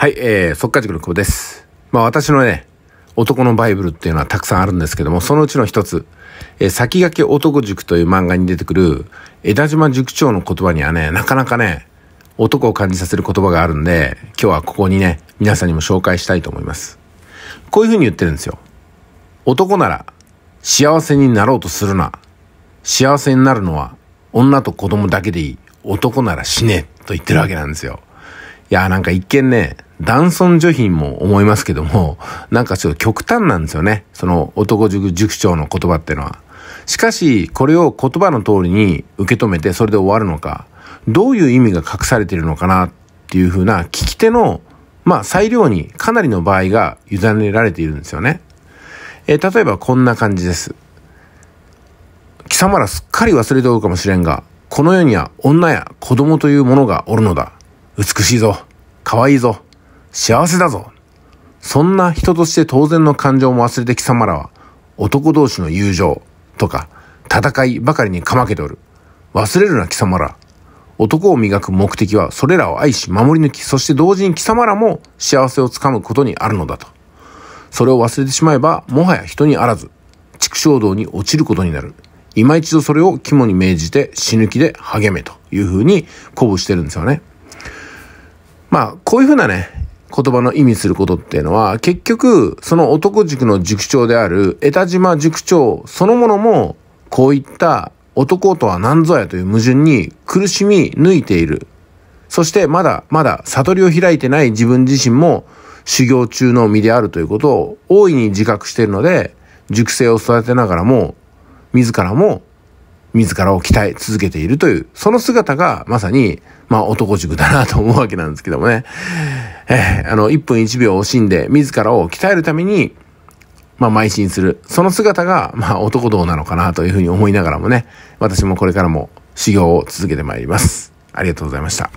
はい、えー、速稼塾の久保です。まあ私のね、男のバイブルっていうのはたくさんあるんですけども、そのうちの一つ、えー、先駆け男塾という漫画に出てくる、枝島塾長の言葉にはね、なかなかね、男を感じさせる言葉があるんで、今日はここにね、皆さんにも紹介したいと思います。こういうふうに言ってるんですよ。男なら、幸せになろうとするな。幸せになるのは、女と子供だけでいい。男なら死ね。と言ってるわけなんですよ。いや、なんか一見ね、男尊女品も思いますけども、なんかちょっと極端なんですよね。その男塾塾長の言葉ってのは。しかし、これを言葉の通りに受け止めてそれで終わるのか、どういう意味が隠されているのかなっていうふうな聞き手の、まあ、裁量にかなりの場合が委ねられているんですよね。えー、例えばこんな感じです。貴様らすっかり忘れておるかもしれんが、この世には女や子供というものがおるのだ。美しいぞ、可愛いぞ、幸せだぞ。そんな人として当然の感情も忘れて貴様らは、男同士の友情とか、戦いばかりにかまけておる。忘れるな貴様ら。男を磨く目的はそれらを愛し守り抜き、そして同時に貴様らも幸せをつかむことにあるのだと。それを忘れてしまえば、もはや人にあらず、畜生道に落ちることになる。今一度それを肝に銘じて死ぬ気で励めというふうに鼓舞してるんですよね。まあ、こういうふうなね、言葉の意味することっていうのは、結局、その男塾の塾長である、江田島塾長そのものも、こういった男とは何ぞやという矛盾に苦しみ抜いている。そして、まだまだ悟りを開いてない自分自身も、修行中の身であるということを大いに自覚しているので、熟成を育てながらも、自らも自らを鍛え続けているという、その姿がまさに、まあ男塾だなと思うわけなんですけどもね。えー、あの、1分1秒惜しんで、自らを鍛えるために、まあ、邁進する。その姿が、まあ、男道なのかなというふうに思いながらもね、私もこれからも修行を続けてまいります。ありがとうございました。